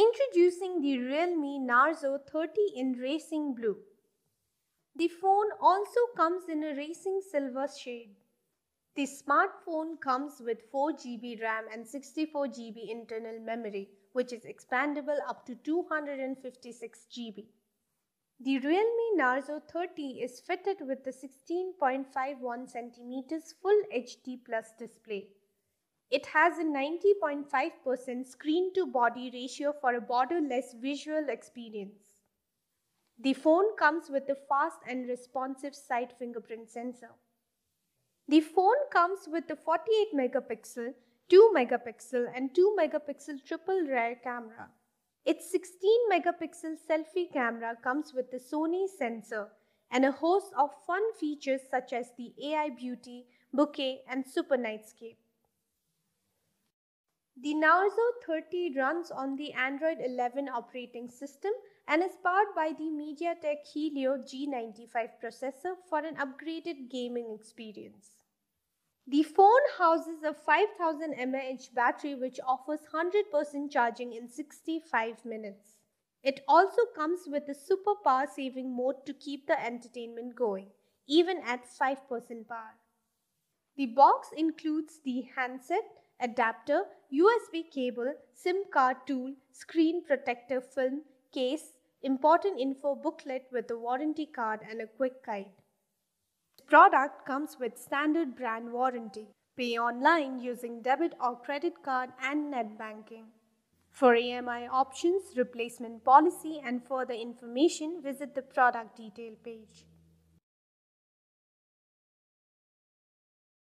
Introducing the Realme Narzo 30 in Racing Blue. The phone also comes in a racing silver shade. The smartphone comes with 4GB RAM and 64GB internal memory, which is expandable up to 256GB. The Realme Narzo 30 is fitted with a 16.51 cm Full HD Plus display. It has a 90.5% screen to body ratio for a borderless visual experience. The phone comes with a fast and responsive side fingerprint sensor. The phone comes with a 48 megapixel, 2 megapixel and 2 megapixel triple rear camera. Its 16 megapixel selfie camera comes with a Sony sensor and a host of fun features such as the AI Beauty, Bouquet and Super Nightscape. The Narzo 30 runs on the Android 11 operating system and is powered by the MediaTek Helio G95 processor for an upgraded gaming experience. The phone houses a 5000 mAh battery which offers 100% charging in 65 minutes. It also comes with a super power saving mode to keep the entertainment going, even at 5% power. The box includes the handset, adapter, USB cable, SIM card tool, screen protector film, case, important info booklet with a warranty card and a quick guide. The product comes with standard brand warranty. Pay online using debit or credit card and net banking. For AMI options, replacement policy and further information, visit the product detail page.